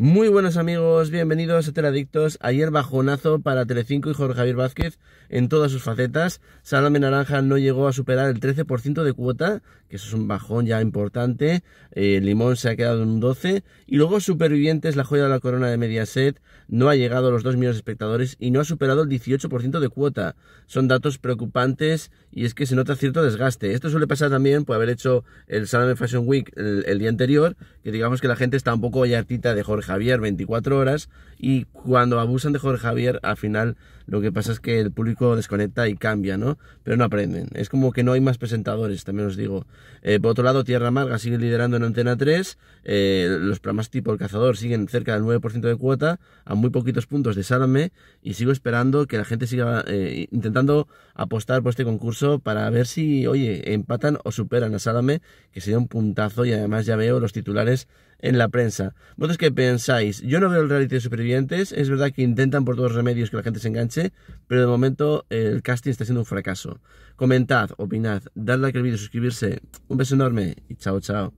Muy buenos amigos, bienvenidos a TELADICTOS Ayer bajonazo para Telecinco y Jorge Javier Vázquez en todas sus facetas. Salame Naranja no llegó a superar el 13% de cuota, que eso es un bajón ya importante. Eh, Limón se ha quedado en un 12%. Y luego Supervivientes, la joya de la corona de Mediaset, no ha llegado a los 2 millones de espectadores y no ha superado el 18% de cuota. Son datos preocupantes y es que se nota cierto desgaste. Esto suele pasar también por haber hecho el Salame Fashion Week el día anterior digamos que la gente está un poco hartita de Jorge Javier 24 horas y cuando abusan de Jorge Javier al final lo que pasa es que el público desconecta y cambia, ¿no? Pero no aprenden. Es como que no hay más presentadores, también os digo. Eh, por otro lado, Tierra Amarga sigue liderando en Antena 3, eh, los programas tipo El Cazador siguen cerca del 9% de cuota, a muy poquitos puntos de Sálame y sigo esperando que la gente siga eh, intentando apostar por este concurso para ver si, oye, empatan o superan a Salame, que sería un puntazo y además ya veo los titulares en la prensa. ¿Vosotros qué pensáis? Yo no veo el reality de supervivientes. Es verdad que intentan por todos los remedios que la gente se enganche, pero de momento eh, el casting está siendo un fracaso. Comentad, opinad, dadle like al vídeo, suscribirse. Un beso enorme y chao, chao.